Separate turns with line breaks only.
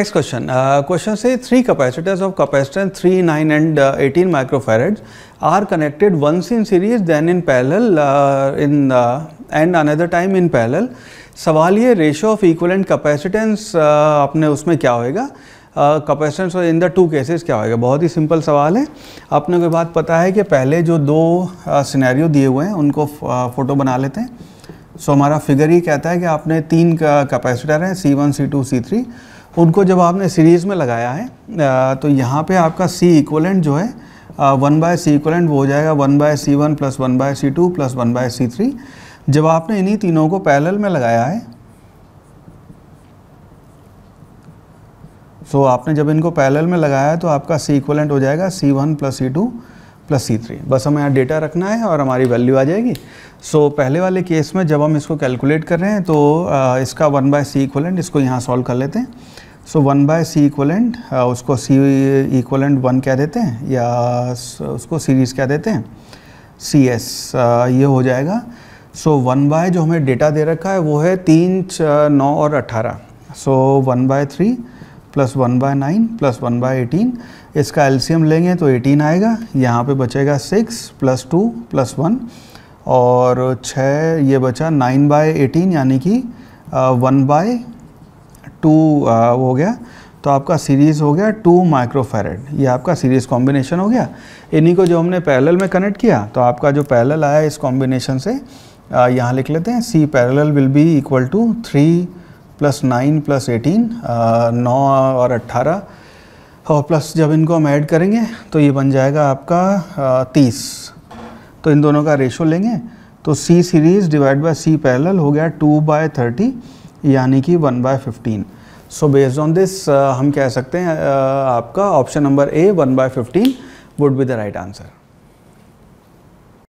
Next question. Uh, question says three capacitors of capacitance 3, 9 and uh, 18 microfarads are connected once in series then in parallel uh, in and another time in parallel. सवाल ये ratio of equivalent capacitance आपने उसमें क्या होएगा capacitance in the two cases क्या होएगा बहुत ही simple सवाल है आपने कोई बात पता है कि पहले जो दो सिनेरियो दिए हुए हैं उनको फ़ोटो बना लेते हैं सो so, हमारा फिगर ये कहता है कि आपने तीन कैपेसिटर हैं C one C two C three उनको जब आपने सीरीज़ में लगाया है तो यहाँ पे आपका सी इक्वलेंट जो है वन बाय सी इक्वलेंट वो हो जाएगा one by C one plus one by C two plus one by C three जब आपने इन्हीं तीनों को पैरेलल में लगाया है सो so, आपने जब इनको पैरेलल में लगाया है तो आपका सी इक्वलेंट हो जाएगा C one plus C two plus C three बस हमें यहाँ डेटा रखना है और हमारी वैल्यू आ जाएगी सो so, पहले वाले केस में जब हम इसको कैलकुलेट कर रहे हैं तो इसका वन बाय सी इक्वलेंट इसको यहाँ सॉल्व कर लेते हैं so one by C equivalent उसको सी इक्वलेंट वन क्या देते हैं या उसको सीरीज़ क्या देते हैं सी एस ये हो जाएगा सो वन बाय जो हमें डेटा दे रखा है वो है तीन नौ और अट्ठारह so one by three plus one by nine plus one by eighteen इसका एल्सीयम लेंगे तो एटीन आएगा यहाँ पे बचेगा six plus two plus one और छः ये बचा नाइन बाय एटीन यानी कि वन बाय टू हो गया तो आपका सीरीज़ हो गया टू माइक्रोफेरेड ये आपका सीरीज़ कॉम्बिनेशन हो गया इन्हीं को जो हमने पैरेलल में कनेक्ट किया तो आपका जो पैरेलल आया इस कॉम्बिनेशन से यहाँ लिख लेते हैं C parallel will be equal to three plus nine plus eighteen नौ और अट्ठारह और प्लस जब इनको हम ऐड करेंगे तो ये बन जाएगा आपका तीस तो इन दोनों का रेशो लेंगे तो C series divide by C parallel हो गया टू बाय थर्टी यानी कि one by fifteen so based on this हम कह सकते हैं uh, आपका option number A one by fifteen would be the right answer